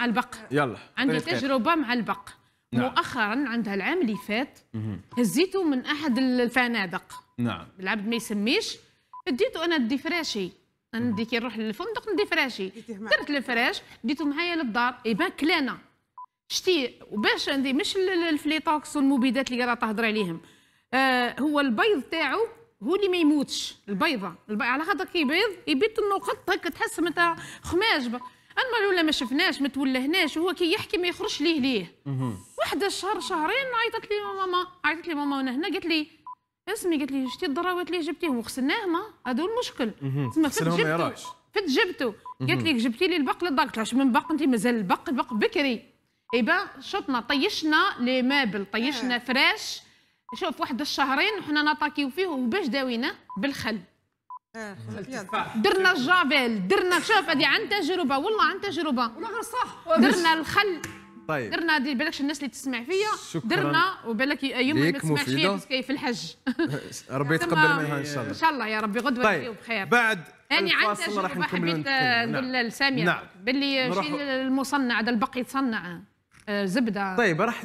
مع البق يلا عندها تجربه مع البق نعم. مؤخرا عندها العام اللي فات هزيته من احد الفنادق نعم العبد ما يسميش اديته انا ادي فراشي انا دي كي نروح للفندق ندي فراشي درت الفراش ديته معايا للدار يبان إيه كلانا شتي وباش عندي مش الفليتوكس والمبيدات اللي راه تهضر عليهم آه هو البيض تاعو هو اللي ما يموتش البيضه, على خاطر كي يبيض يبيت النقط هكا تحس متاع خماج ما الاولى ما شفناش ما تولهناش وهو كي يحكي ما يخرجش ليه ليه واحده شهر شهرين عيطت لي ماما عيطت لي ماما وانا هنا قالت لي اسمي قالت لي شتي الضراوات اللي جبتيهم وغسلناهم هذا المشكل تسمى فت جبته فت جبته قالت لي جبتي لي البق للدار قلت من بق انت مازال البق البق بكري ايبا شطنا طيشنا لي مابل طيشنا آه. فراش شوف واحد الشهرين وحنا نطاكيو فيه وباش داوينا بالخل آه، درنا الجافيل درنا شوف هذه عن تجربه والله عن تجربه والله صح درنا الخل طيب درنا دي بالكش الناس اللي تسمع فيا درنا وبالك يوم ما تسمعش فيا في الحج ربي يتقبل منها ان شاء الله ان شاء الله يا ربي غدوه طيب. بخير بعد يعني عن تجربه حبيت آه، نقول نعم. لسامير نعم. باللي شي المصنع هذا البقي يتصنع آه، زبده طيب راح